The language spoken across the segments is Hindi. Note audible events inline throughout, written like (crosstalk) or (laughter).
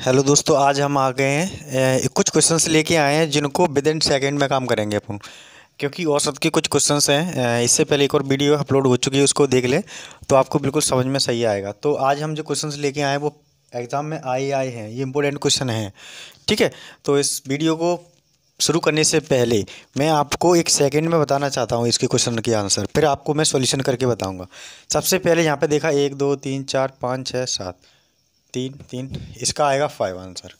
हेलो दोस्तों आज हम आ गए हैं कुछ क्वेश्चंस लेके आए हैं जिनको विद इन सेकेंड में काम करेंगे अपन क्योंकि औसत के कुछ क्वेश्चंस हैं इससे पहले एक और वीडियो अपलोड हो चुकी है उसको देख ले तो आपको बिल्कुल समझ में सही आएगा तो आज हम जो क्वेश्चंस लेके आए हैं वो एग्ज़ाम में आए आए हैं ये इंपॉर्टेंट क्वेश्चन हैं ठीक है तो इस वीडियो को शुरू करने से पहले मैं आपको एक सेकेंड में बताना चाहता हूँ इसके क्वेश्चन के आंसर फिर आपको मैं सोल्यूशन करके बताऊँगा सबसे पहले यहाँ पर देखा एक दो तीन चार पाँच छः सात तीन तीन इसका आएगा फाइव आंसर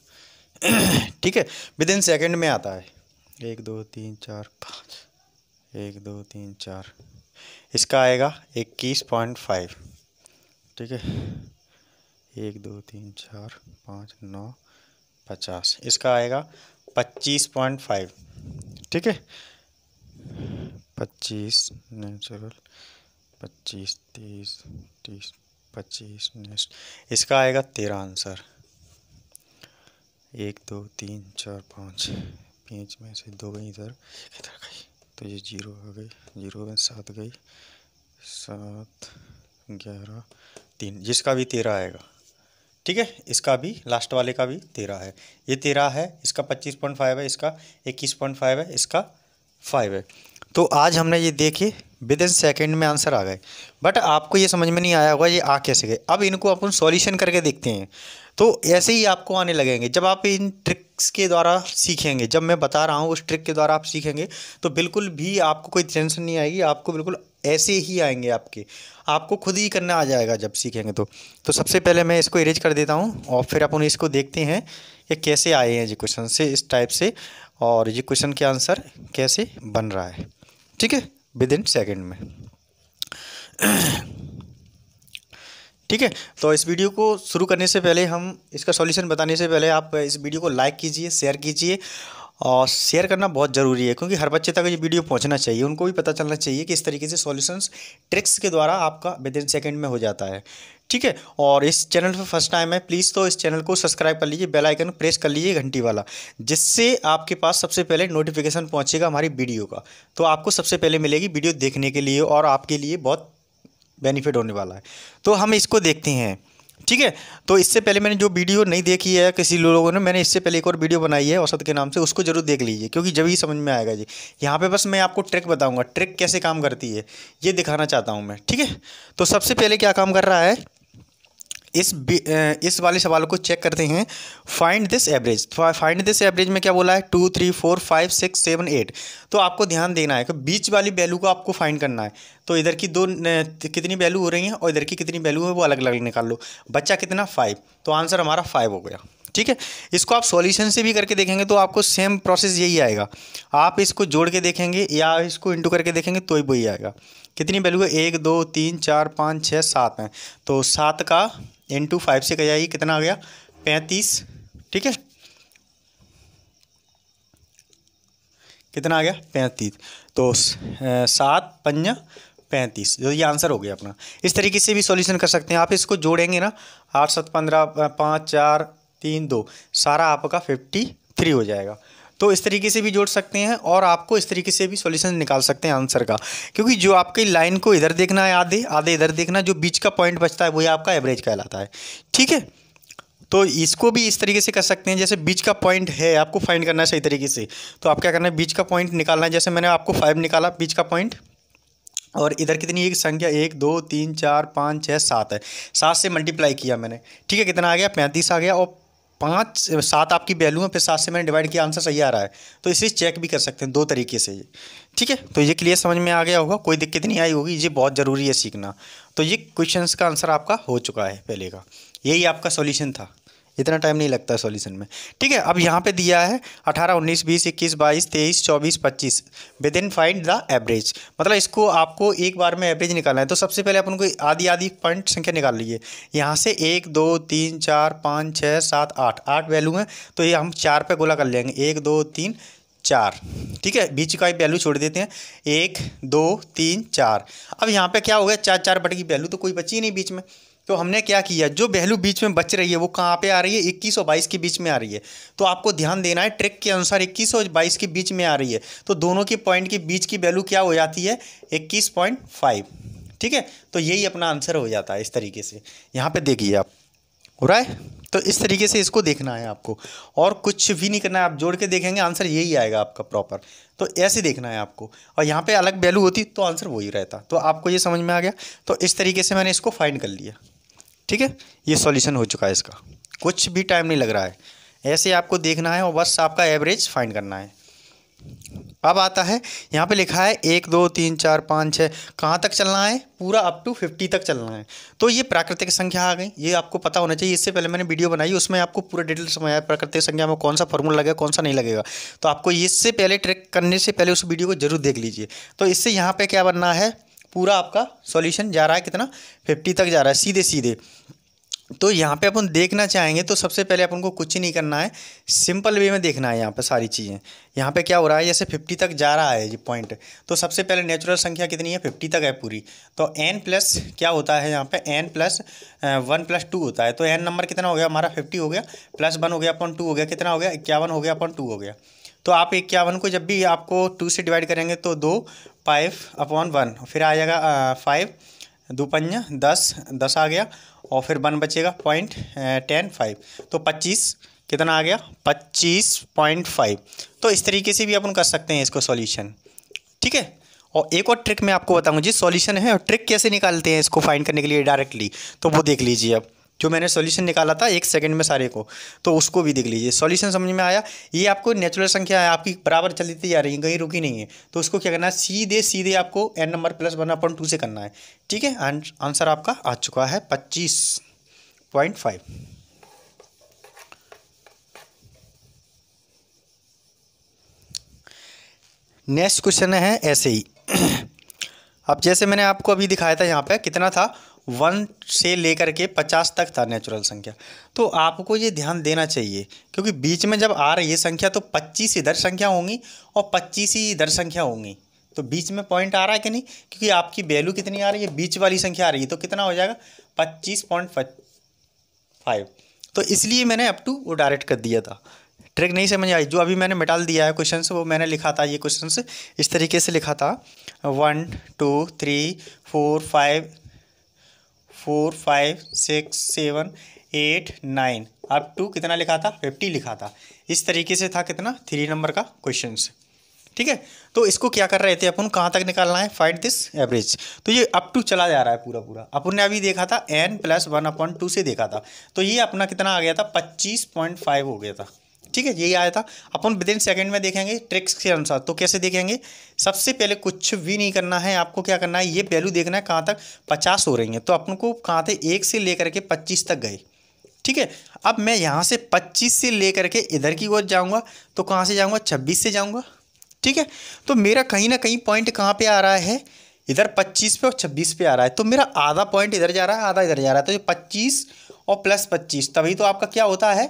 (clears throat) ठीक है विद इन सेकेंड में आता है एक दो तीन चार पाँच एक दो तीन चार इसका आएगा इक्कीस पॉइंट फाइव ठीक है एक दो तीन चार पाँच नौ पचास इसका आएगा पच्चीस पॉइंट फाइव ठीक है पच्चीस नेचुरल पच्चीस तीस तीस पच्चीस नेक्स्ट इसका आएगा तेरह आंसर एक दो तीन चार पाँच पाँच में से दो गई इधर इधर गई तो ये जीरो आ गई जीरो में सात गई सात ग्यारह तीन जिसका भी तेरह आएगा ठीक है इसका भी लास्ट वाले का भी तेरह है ये तेरह है इसका पच्चीस पॉइंट फाइव है इसका इक्कीस पॉइंट फाइव है इसका फाइव है तो आज हमने ये देखे विद इन सेकेंड में आंसर आ गए बट आपको ये समझ में नहीं आया होगा ये आ कैसे गए अब इनको अपन सॉल्यूशन करके देखते हैं तो ऐसे ही आपको आने लगेंगे जब आप इन ट्रिक्स के द्वारा सीखेंगे जब मैं बता रहा हूँ उस ट्रिक के द्वारा आप सीखेंगे तो बिल्कुल भी आपको कोई टेंशन नहीं आएगी आपको बिल्कुल ऐसे ही आएंगे आपके आपको खुद ही करना आ जाएगा जब सीखेंगे तो तो सबसे पहले मैं इसको इरेज कर देता हूँ और फिर अपन इसको देखते हैं कि कैसे आए हैं ये क्वेश्चन से इस टाइप से और ये क्वेश्चन के आंसर कैसे बन रहा है ठीक है विद इन सेकेंड में ठीक है तो इस वीडियो को शुरू करने से पहले हम इसका सॉल्यूशन बताने से पहले आप इस वीडियो को लाइक कीजिए शेयर कीजिए और शेयर करना बहुत ज़रूरी है क्योंकि हर बच्चे तक ये वीडियो पहुंचना चाहिए उनको भी पता चलना चाहिए कि इस तरीके से सॉल्यूशंस ट्रिक्स के द्वारा आपका विद इन सेकेंड में हो जाता है ठीक है और इस चैनल पर फर्स्ट टाइम है प्लीज़ तो इस चैनल को सब्सक्राइब कर लीजिए बेल आइकन प्रेस कर लीजिए घंटी वाला जिससे आपके पास सबसे पहले नोटिफिकेशन पहुंचेगा हमारी वीडियो का तो आपको सबसे पहले मिलेगी वीडियो देखने के लिए और आपके लिए बहुत बेनिफिट होने वाला है तो हम इसको देखते हैं ठीक है तो इससे पहले मैंने जो वीडियो नहीं देखी है किसी लोगों ने मैंने इससे पहले एक और वीडियो बनाई है औसत के नाम से उसको जरूर देख लीजिए क्योंकि जब ही समझ में आएगा जी यहाँ पे बस मैं आपको ट्रिक बताऊँगा ट्रिक कैसे काम करती है ये दिखाना चाहता हूँ मैं ठीक है तो सबसे पहले क्या काम कर रहा है इस इस वाले सवाल को चेक करते हैं find this average find this average में क्या बोला है two three four five six seven eight तो आपको ध्यान देना है कि बीच वाली वैल्यू को आपको फाइंड करना है तो इधर की दो कितनी वैल्यू हो रही हैं और इधर की कितनी वैल्यू है वो अलग अलग निकाल लो बच्चा कितना फाइव तो आंसर हमारा फाइव हो गया ठीक है इसको आप सॉल्यूशन से भी करके देखेंगे तो आपको सेम प्रोसेस यही आएगा आप इसको जोड़ के देखेंगे या इसको इंटू करके देखेंगे तो ही वही आएगा कितनी वैल्यू है एक दो तीन चार पाँच छः सात हैं तो सात का इंटू फाइव से कह जाइए कितना आ गया पैंतीस ठीक है कितना आ गया पैंतीस तो सात पंजा पैंतीस जो तो ये आंसर हो गया अपना इस तरीके से भी सॉल्यूशन कर सकते हैं आप इसको जोड़ेंगे ना आठ सात पंद्रह पाँच चार तीन दो सारा आपका फिफ्टी थ्री हो जाएगा तो इस तरीके से भी जोड़ सकते हैं और आपको इस तरीके से भी सॉल्यूशन निकाल सकते हैं आंसर का क्योंकि जो आपकी लाइन को इधर देखना है आधे आधे इधर देखना जो बीच का पॉइंट बचता है वही आपका एवरेज कहलाता है ठीक है तो इसको भी इस तरीके से कर सकते हैं जैसे बीच का पॉइंट है आपको फाइंड करना है सही तरीके से तो आप क्या करना है बीच का पॉइंट निकालना है जैसे मैंने आपको फाइव निकाला बीच का पॉइंट और इधर कितनी एक संख्या एक दो तीन चार पाँच छः सात है सात से मल्टीप्लाई किया मैंने ठीक है कितना आ गया पैंतीस आ गया और पाँच सात आपकी है फिर सात से मैंने डिवाइड किया आंसर सही आ रहा है तो इसे चेक भी कर सकते हैं दो तरीके से ये ठीक है तो ये क्लियर समझ में आ गया होगा कोई दिक्कत नहीं आई होगी ये बहुत ज़रूरी है सीखना तो ये क्वेश्चन का आंसर आपका हो चुका है पहले का यही आपका सॉल्यूशन था इतना टाइम नहीं लगता सॉल्यूशन में ठीक है अब यहाँ पे दिया है 18, 19, 20, 21, 22, 23, 24, 25 within find the average मतलब इसको आपको एक बार में एवरेज निकालना है तो सबसे पहले अपन को आधी आधी पॉइंट संख्या निकाल लीजिए यहाँ से एक दो तीन चार पाँच छः सात आठ आठ वैल्यू हैं तो ये हम चार पे गोला कर लेंगे एक दो तीन चार ठीक है बीच का वैल्यू छोड़ देते हैं एक दो तीन चार अब यहाँ पे क्या हो गया चार चार बट की वैल्यू तो कोई बची नहीं बीच में तो हमने क्या किया जो वैल्यू बीच में बच रही है वो कहाँ पे आ रही है इक्कीस और बाईस के बीच में आ रही है तो आपको ध्यान देना है ट्रिक के अनुसार इक्कीस और बाईस के बीच में आ रही है तो दोनों के पॉइंट के बीच की वैल्यू क्या हो जाती है इक्कीस पॉइंट फाइव ठीक है तो यही अपना आंसर हो जाता है इस तरीके से यहाँ पर देखिए आप हो रहा है तो इस तरीके से इसको देखना है आपको और कुछ भी नहीं करना है आप जोड़ के देखेंगे आंसर यही आएगा आपका प्रॉपर तो ऐसे देखना है आपको और यहाँ पे अलग वैल्यू होती तो आंसर वही रहता तो आपको ये समझ में आ गया तो इस तरीके से मैंने इसको फाइंड कर लिया ठीक है ये सॉल्यूशन हो चुका है इसका कुछ भी टाइम नहीं लग रहा है ऐसे आपको देखना है और बस आपका एवरेज फाइंड करना है अब आता है यहाँ पे लिखा है एक दो तीन चार पाँच छः कहाँ तक चलना है पूरा अप टू फिफ्टी तक चलना है तो ये प्राकृतिक संख्या आ गई ये आपको पता होना चाहिए इससे पहले मैंने वीडियो बनाई उसमें आपको पूरा डिटेल समझाया प्राकृतिक संख्या में कौन सा फॉर्मूला लगेगा कौन सा नहीं लगेगा तो आपको इससे पहले ट्रैक करने से पहले उस वीडियो को जरूर देख लीजिए तो इससे यहाँ पर क्या बनना है पूरा आपका सॉल्यूशन जा रहा है कितना फिफ्टी तक जा रहा है सीधे सीधे तो यहाँ पे अपन देखना चाहेंगे तो सबसे पहले अपन को कुछ ही नहीं करना है सिंपल वे में देखना है यहाँ पे सारी चीज़ें यहाँ पे क्या हो रहा है जैसे फिफ्टी तक जा रहा है ये पॉइंट तो सबसे पहले नेचुरल संख्या कितनी है फिफ्टी तक है पूरी तो एन प्लस क्या होता है यहाँ पे N plus one plus two होता है तो एन नंबर कितना हो गया हमारा फिफ्टी हो गया प्लस वन हो गया अपन टू हो गया कितना हो गया इक्यावन हो गया अपन टू हो गया तो आप इक्यावन को जब भी आपको टू से डिवाइड करेंगे तो दो फाइव अपॉन वन फिर आ जाएगा फाइव दुपन्या दस दस आ गया और फिर वन बचेगा पॉइंट टेन फाइव तो पच्चीस कितना आ गया पच्चीस पॉइंट फाइव तो इस तरीके से भी अपन कर सकते हैं इसको सॉल्यूशन ठीक है और एक और ट्रिक मैं आपको बताऊंगा जी सॉल्यूशन है और ट्रिक कैसे निकालते हैं इसको फाइंड करने के लिए डायरेक्टली तो वो देख लीजिए अब जो मैंने सॉल्यूशन निकाला था एक सेकंड में सारे को तो उसको भी देख लीजिए सॉल्यूशन समझ में आया ये आपको नेचुरल संख्या है आपकी बराबर चलती जा रही है कहीं रुकी नहीं है तो उसको क्या करना है सीधे सीधे आपको N number plus one upon two से करना है ठीक है आंसर आपका आ चुका है पच्चीस पॉइंट फाइव नेक्स्ट क्वेश्चन है ऐसे ही (clears throat) अब जैसे मैंने आपको अभी दिखाया था यहाँ पे कितना था वन से लेकर के पचास तक था नेचुरल संख्या तो आपको ये ध्यान देना चाहिए क्योंकि बीच में जब आ रही है संख्या तो पच्चीस इधर संख्या होंगी और पच्चीस ही इधर संख्या होंगी तो बीच में पॉइंट आ रहा है कि नहीं क्योंकि आपकी वैल्यू कितनी आ रही है बीच वाली संख्या आ रही है तो कितना हो जाएगा पच्चीस पॉइंट फाइव तो इसलिए मैंने अप टू वो डायरेक्ट कर दिया था ट्रिक नहीं समझ आई जो अभी मैंने मिटाल दिया है क्वेश्चन वो मैंने लिखा था ये क्वेश्चन इस तरीके से लिखा था one two three four five four five six seven eight nine अब टू कितना लिखा था फिफ्टी लिखा था इस तरीके से था कितना थ्री नंबर का क्वेश्चन ठीक है तो इसको क्या कर रहे थे अपन कहाँ तक निकालना है फाइट दिस एवरेज तो ये अप टू चला जा रहा है पूरा पूरा अपन ने अभी देखा था N plus one upon two से देखा था तो ये अपना कितना आ गया था पच्चीस पॉइंट फाइव हो गया था ठीक है यही आया था अपन विद इन सेकेंड में देखेंगे ट्रिक्स के अनुसार तो कैसे देखेंगे सबसे पहले कुछ भी नहीं करना है आपको क्या करना है ये वैल्यू देखना है कहाँ तक पचास हो रही है तो अपन को कहाँ थे एक से लेकर के पच्चीस तक गए ठीक है अब मैं यहाँ से पच्चीस से लेकर के इधर की ओर जाऊँगा तो कहाँ से जाऊँगा छब्बीस से जाऊँगा ठीक है तो मेरा कहीं ना कहीं पॉइंट कहाँ पर आ रहा है इधर पच्चीस पे और छब्बीस पे आ रहा है तो मेरा आधा पॉइंट इधर जा रहा है आधा इधर जा रहा है तो ये पच्चीस और प्लस पच्चीस तभी तो आपका क्या होता है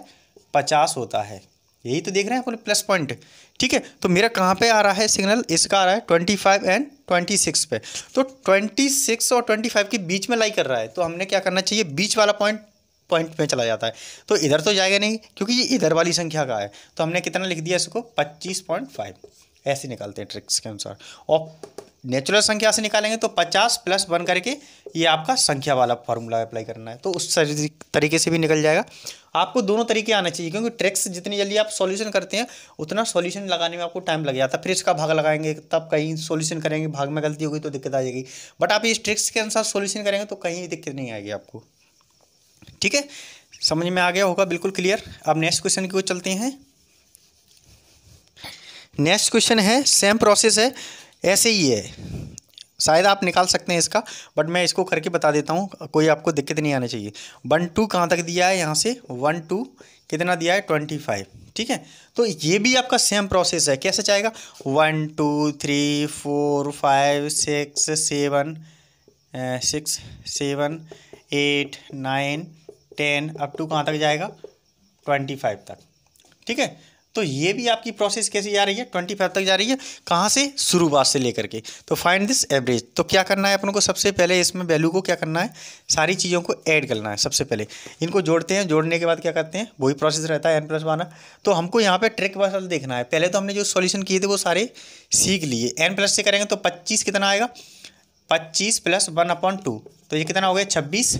पचास होता है यही तो देख रहे हैं बोले प्लस पॉइंट ठीक है तो मेरा कहाँ पे आ रहा है सिग्नल इसका आ रहा है twenty five and twenty six पे तो ट्वेंटी सिक्स और ट्वेंटी फाइव के बीच में लाई कर रहा है तो हमने क्या करना चाहिए बीच वाला पॉइंट पॉइंट में चला जाता है तो इधर तो जाएगा नहीं क्योंकि ये इधर वाली संख्या का है तो हमने कितना लिख दिया इसको पच्चीस पॉइंट फाइव ऐसे निकालते हैं ट्रिक्स के अनुसार और नेचुरल संख्या से निकालेंगे तो पचास प्लस वन करके ये आपका संख्या वाला फॉर्मूला अप्लाई करना है तो उस तरीके से भी निकल जाएगा आपको दोनों तरीके आना चाहिए क्योंकि ट्रिक्स जितनी जल्दी आप सॉल्यूशन करते हैं उतना सॉल्यूशन लगाने में आपको टाइम लग जाता है फिर इसका भाग लगाएंगे तब कहीं सॉल्यूशन करेंगे भाग में गलती होगी तो दिक्कत आ जाएगी बट आप इस ट्रिक्स के अनुसार सोल्यूशन करेंगे तो कहीं दिक्कत नहीं आएगी आपको ठीक है समझ में आ गया होगा बिल्कुल क्लियर अब नेक्स्ट क्वेश्चन की ओर चलते हैं नेक्स्ट क्वेश्चन है सेम प्रोसेस है ऐसे ही है शायद आप निकाल सकते हैं इसका बट मैं इसको करके बता देता हूँ कोई आपको दिक्कत नहीं आनी चाहिए वन टू कहाँ तक दिया है यहाँ से वन टू कितना दिया है ट्वेंटी फाइव ठीक है तो ये भी आपका सेम प्रोसेस है कैसे चाहेगा one two three four five six seven six seven eight nine ten up to कहाँ तक जाएगा ट्वेंटी फाइव तक ठीक है तो ये भी आपकी प्रोसेस कैसी जा रही है ट्वेंटी फाइव तक जा रही है कहाँ से शुरुआत से लेकर के तो फाइंड दिस एवरेज तो क्या करना है अपन को सबसे पहले इसमें वैल्यू को क्या करना है सारी चीज़ों को ऐड करना है सबसे पहले इनको जोड़ते हैं जोड़ने के बाद क्या करते हैं वही प्रोसेस रहता है एन प्लस वाना तो हमको यहाँ पर ट्रिक वसल देखना है पहले तो हमने जो सोल्यूशन किए थे वो सारे सीख लिए एन प्लस से करेंगे तो पच्चीस कितना आएगा पच्चीस प्लस वन अपॉइंट टू तो ये कितना हो गया छब्बीस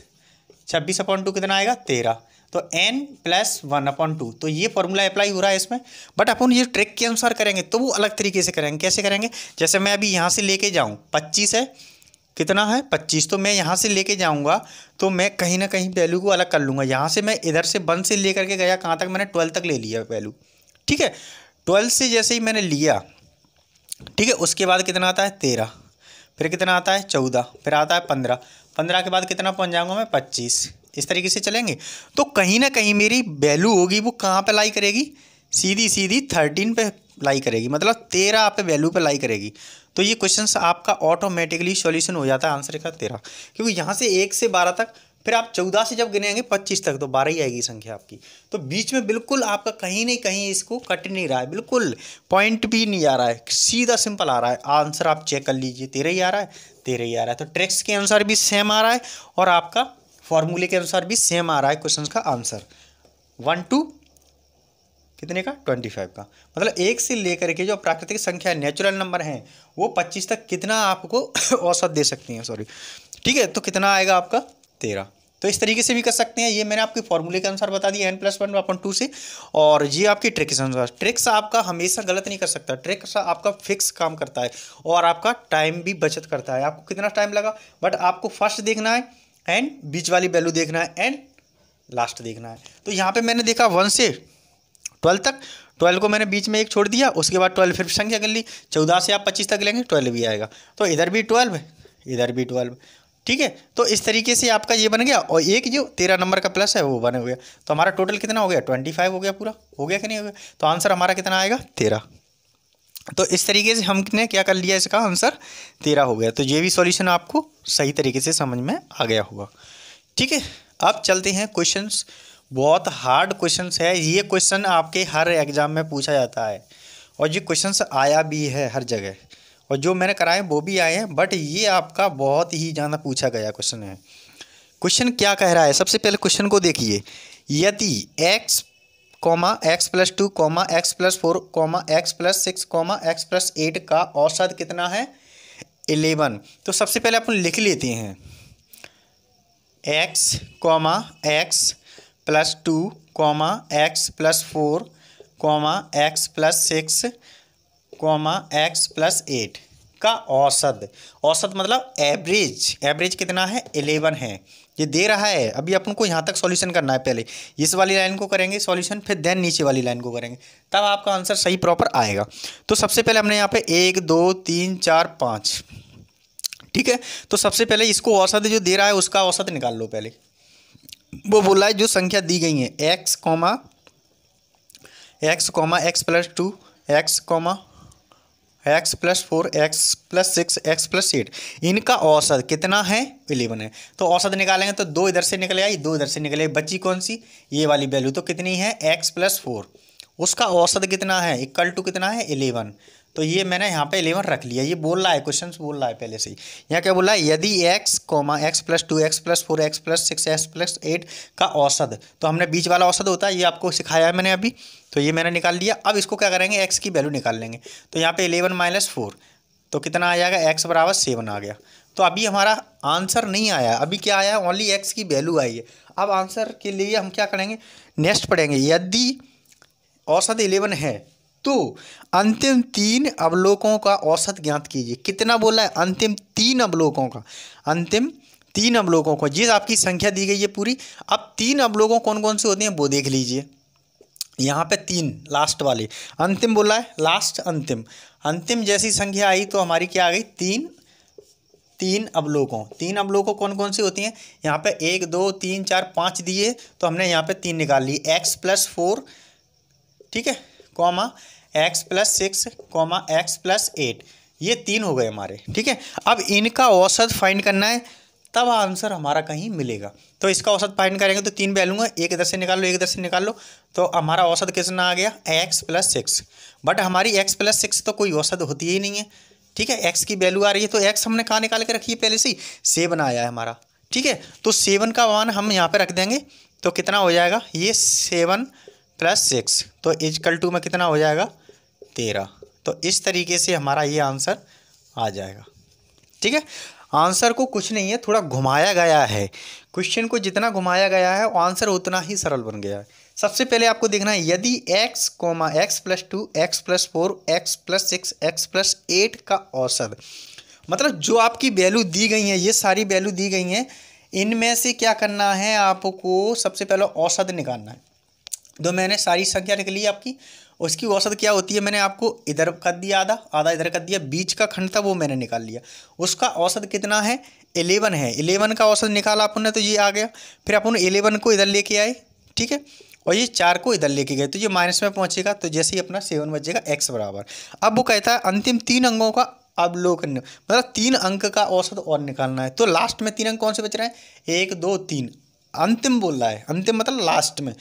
छब्बीस अपॉइंट टू कितना आएगा तेरह तो N plus one upon two तो ये फॉर्मूला अप्लाई हो रहा है इसमें बट अपन ये ट्रिक के अनुसार करेंगे तो वो अलग तरीके से करेंगे कैसे करेंगे जैसे मैं अभी यहाँ से लेके जाऊँ पच्चीस है कितना है पच्चीस तो मैं यहाँ से लेके जाऊँगा तो मैं कहीं ना कहीं वैल्यू को अलग कर लूँगा यहाँ से मैं इधर से वन से लेकर के गया कहाँ तक मैंने ट्वेल्व तक ले लिया वैल्यू ठीक है ट्वेल्व से जैसे ही मैंने लिया ठीक है उसके बाद कितना आता है तेरह फिर कितना आता है चौदह फिर आता है पंद्रह पंद्रह के बाद कितना पहुँच जाऊँगा मैं पच्चीस इस तरीके से चलेंगे तो कहीं ना कहीं मेरी वैल्यू होगी वो कहाँ पर लाई करेगी सीधी सीधी थर्टीन पे लाई करेगी मतलब तेरह आप वैल्यू पे लाई करेगी तो ये क्वेश्चन आपका ऑटोमेटिकली सॉल्यूशन हो जाता है आंसर का तेरह क्योंकि यहाँ से एक से बारह तक फिर आप चौदह से जब गिनेंगे पच्चीस तक तो बारह ही आएगी संख्या आपकी तो बीच में बिल्कुल आपका कहीं नहीं कहीं इसको कट नहीं रहा है बिल्कुल पॉइंट भी नहीं आ रहा है सीधा सिंपल आ रहा है आंसर आप चेक कर लीजिए तेरह ही आ रहा है तेरह ही आ रहा है तो ट्रैक्स के अनुसार भी सेम आ रहा है और आपका फॉर्मूले के अनुसार भी सेम आ रहा है क्वेश्चन का आंसर वन टू कितने का ट्वेंटी फाइव का मतलब एक से लेकर के जो प्राकृतिक संख्या नेचुरल नंबर हैं वो पच्चीस तक कितना आपको (coughs) औसत दे सकती हैं सॉरी ठीक है तो कितना आएगा आपका तेरह तो इस तरीके से भी कर सकते हैं ये मैंने आपके फॉर्मूले के अनुसार बता दिया N plus one upon two से और ये आपकी के अनुसार ट्रिक्स आपका हमेशा गलत नहीं कर सकता ट्रिक आपका फिक्स काम करता है और आपका टाइम भी बचत करता है आपको कितना टाइम लगा बट आपको फर्स्ट देखना है एंड बीच वाली वैल्यू देखना है एंड लास्ट देखना है तो यहाँ पे मैंने देखा वन से ट्वेल्व तक ट्वेल्व को मैंने बीच में एक छोड़ दिया उसके बाद ट्वेल्व फिर संख्या कर ली चौदह से आप पच्चीस तक लेंगे ट्वेल्व भी आएगा तो इधर भी ट्वेल्व इधर भी ट्वेल्व ठीक है तो इस तरीके से आपका ये बन गया और एक जो तेरह नंबर का प्लस है वो बन गया तो हमारा टोटल कितना हो गया ट्वेंटी फाइव हो गया पूरा हो गया कि नहीं हो गया तो आंसर हमारा कितना आएगा तेरह तो इस तरीके से हमने क्या कर लिया इसका आंसर तेरह हो गया तो ये भी सॉल्यूशन आपको सही तरीके से समझ में आ गया होगा ठीक है अब चलते हैं क्वेश्चंस बहुत हार्ड क्वेश्चंस है ये क्वेश्चन आपके हर एग्ज़ाम में पूछा जाता है और ये क्वेश्चंस आया भी है हर जगह और जो मैंने कराए वो भी आए हैं बट ये आपका बहुत ही ज़्यादा पूछा गया क्वेश्चन है क्वेश्चन क्या कह रहा है सबसे पहले क्वेश्चन को देखिए यदि X comma X plus two comma X plus four comma X plus six comma X plus eight का औसत कितना है एलेवन तो सबसे पहले अपन लिख लेते हैं X comma X plus two comma X plus four comma X plus six comma X plus eight का औसत औसत मतलब एवरेज एवरेज कितना है एलेवन है ये दे रहा है अभी अपन को यहाँ तक सॉल्यूशन करना है पहले इस वाली लाइन को करेंगे सॉल्यूशन फिर देन नीचे वाली लाइन को करेंगे तब आपका आंसर सही प्रॉपर आएगा तो सबसे पहले हमने यहाँ पे एक दो तीन चार पाँच ठीक है तो सबसे पहले इसको औसत जो दे रहा है उसका औसत निकाल लो पहले वो बोला है जो संख्या दी गई है X comma X comma X plus two X comma X plus four X plus six X plus eight इनका औसत कितना है इलेवन है तो औसत निकालेंगे तो दो इधर से निकले आई दो इधर से निकले बची कौन सी ये वाली वैल्यू तो कितनी है एक्स प्लस फोर उसका औसत कितना है इक्वल टू कितना है इलेवन तो ये मैंने यहाँ पे इलेवन रख लिया ये बोल रहा है क्वेश्चन बोल रहा है पहले से ही यहाँ क्या बोला है यदि X comma X plus two X plus four X plus six X plus eight का औसत तो हमने बीच वाला औसत होता है ये आपको सिखाया है मैंने अभी तो ये मैंने निकाल लिया अब इसको क्या करेंगे एक्स की वैल्यू निकाल लेंगे तो यहाँ पर इलेवन माइनस फोर तो कितना आ जाएगा एक्स बराबर सेवन आ गया तो अभी हमारा आंसर नहीं आया अभी क्या आया ओनली एक्स की वैल्यू आई है अब आंसर के लिए हम क्या करेंगे नेक्स्ट पढ़ेंगे यदि औसत इलेवन है तो अंतिम तीन अवलोकों का औसत ज्ञात कीजिए कितना बोला है अंतिम तीन अवलोकों का अंतिम तीन अवलोकों का जिस आपकी संख्या दी गई है पूरी अब तीन अवलोकों कौन कौन से होते हैं वो देख लीजिए यहाँ पे तीन लास्ट वाले अंतिम बोला है लास्ट अंतिम अंतिम जैसी संख्या आई तो हमारी क्या आ गई तीन तीन अवलोकों तीन अवलोकों कौन कौन सी होती हैं यहाँ पे एक दो तीन चार पाँच दिए तो हमने यहाँ पे तीन निकाल ली एक्स प्लस फोर ठीक है comma X plus six comma X plus eight ये तीन हो गए हमारे ठीक है अब इनका औसत फाइंड करना है तब आंसर हमारा कहीं मिलेगा तो इसका औसत फाइंड करेंगे तो तीन वैल्यू है एक इधर से निकाल लो एक इधर से निकाल लो तो हमारा औसत कितना आ गया एक्स प्लस सिक्स बट हमारी एक्स प्लस सिक्स तो कोई औसत होती ही नहीं है ठीक है एक्स की वैल्यू आ रही है तो एक्स हमने कहाँ निकाल के रखी है पहले से ही सेवन आया है हमारा ठीक है तो सेवन का वन हम यहाँ पर रख देंगे तो कितना हो जाएगा ये सेवन प्लस सिक्स तो इजकल टू में कितना हो जाएगा तेरह तो इस तरीके से हमारा ये आंसर आ जाएगा ठीक है आंसर को कुछ नहीं है थोड़ा घुमाया गया है क्वेश्चन को जितना घुमाया गया है आंसर उतना ही सरल बन गया है सबसे पहले आपको देखना है यदि x, X plus two X plus four X plus six X plus eight का औसत मतलब जो आपकी वैल्यू दी गई है ये सारी वैल्यू दी गई हैं इनमें से क्या करना है आपको सबसे पहले औसत निकालना है तो मैंने सारी संख्या निकली आपकी उसकी औसत क्या होती है मैंने आपको इधर कर दिया आधा आधा इधर कर दिया बीच का खंड था वो मैंने निकाल लिया उसका औसत कितना है एलेवन है एलेवन का औसत निकाला अपन ने तो ये आ गया फिर अपन एलेवन को इधर लेके आए ठीक है और ये चार को इधर लेके गए तो ये माइनस में पहुंचेगा तो जैसे ही अपना सेवन बचेगा एक्स बराबर अब वो कहता है अंतिम तीन अंगों का अवलोकन मतलब तीन अंक का औसत और निकालना है तो लास्ट में तीन अंक कौन से बच रहे हैं एक दो तीन अंतिम बोल रहा है अंतिम मतलब लास्ट में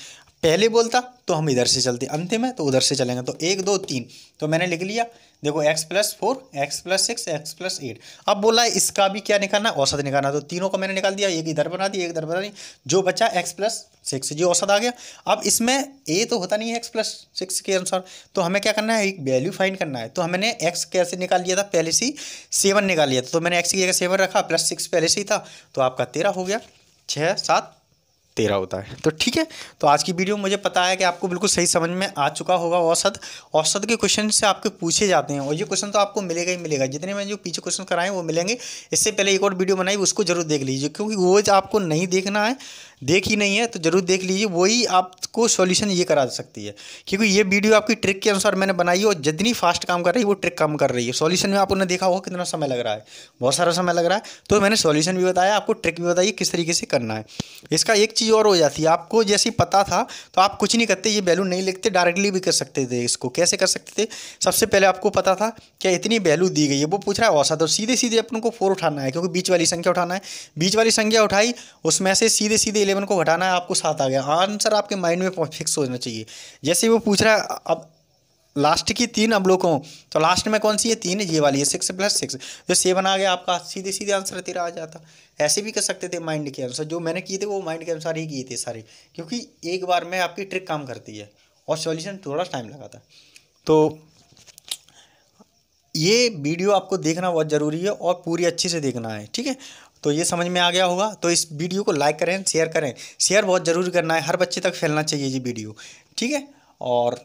पहले बोलता तो हम इधर से चलते अंतिम है तो उधर से चलेंगे तो एक दो तीन तो मैंने लिख लिया देखो x plus four X plus six X plus eight अब बोला है इसका भी क्या निकालना औसत निकालना तो तीनों को मैंने निकाल दिया एक इधर बना दिया एक इधर बना दी जो बचा x प्लस सिक्स जी औसत आ गया अब इसमें a तो होता नहीं है एक्स प्लस सिक्स के अनुसार तो हमें क्या करना है एक वैल्यू फाइंड करना है तो हमने एक्स कैसे निकाल लिया था पहले से ही सेवन निकाल लिया था तो मैंने एक्स की जगह सेवन रखा प्लस सिक्स पहले से ही था तो आपका तेरह हो गया छः सात तेरह होता है तो ठीक है तो आज की वीडियो मुझे पता है कि आपको बिल्कुल सही समझ में आ चुका होगा औसत औसत के क्वेश्चन से आपके पूछे जाते हैं और ये क्वेश्चन तो आपको मिलेगा ही मिलेगा जितने मैंने जो पीछे क्वेश्चन कराए वो मिलेंगे इससे पहले एक और वीडियो बनाई उसको जरूर देख लीजिए क्योंकि वो आपको नहीं देखना है देखी नहीं है तो ज़रूर देख लीजिए वही आपको सॉल्यूशन ये करा सकती है क्योंकि ये वीडियो आपकी ट्रिक के अनुसार मैंने बनाई है और जितनी फास्ट काम कर रही है वो ट्रिक काम कर रही है सॉल्यूशन में आपने देखा होगा कितना समय लग रहा है बहुत सारा समय लग रहा है तो मैंने सॉल्यूशन भी बताया आपको ट्रिक भी बताइए किस तरीके से करना है इसका एक चीज़ और हो जाती है आपको जैसे पता था तो आप कुछ नहीं करते ये वैल्यू नहीं लिखते डायरेक्टली भी कर सकते थे इसको कैसे कर सकते थे सबसे पहले आपको पता था क्या इतनी वैल्यू दी गई है वो पूछ रहा है औसत और सीधे सीधे अपन को फोर उठाना है क्योंकि बीच वाली संख्या उठाना है बीच वाली संख्या उठाई उसमें से सीधे सीधे इलेवन को घटाना है आपको सात आ गया आंसर आपके माइंड में फिक्स होना चाहिए जैसे वो पूछ रहा है अब लास्ट की तीन अब अवलोकों तो लास्ट में कौन सी है तीन ये वाली है सिक्स प्लस सिक्स जो सेवन आ गया आपका सीधे सीधे आंसर तेरा आ जाता ऐसे भी कर सकते थे माइंड के अनुसार जो मैंने किए थे वो माइंड के अनुसार ही किए थे सारे क्योंकि एक बार में आपकी ट्रिक काम करती है और सॉल्यूशन थोड़ा टाइम लगा था तो ये वीडियो आपको देखना बहुत ज़रूरी है और पूरी अच्छे से देखना है ठीक है तो ये समझ में आ गया होगा तो इस वीडियो को लाइक करें शेयर करें शेयर बहुत ज़रूर करना है हर बच्चे तक फैलना चाहिए ये वीडियो ठीक है और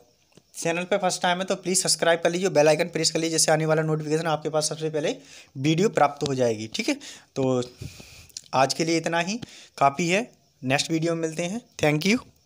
चैनल पे फर्स्ट टाइम है तो प्लीज़ सब्सक्राइब कर लीजिए बेल आइकन प्रेस कर लीजिए जैसे आने वाला नोटिफिकेशन आपके पास सबसे पहले वीडियो प्राप्त हो जाएगी ठीक है तो आज के लिए इतना ही काफ़ी है नेक्स्ट वीडियो में मिलते हैं थैंक यू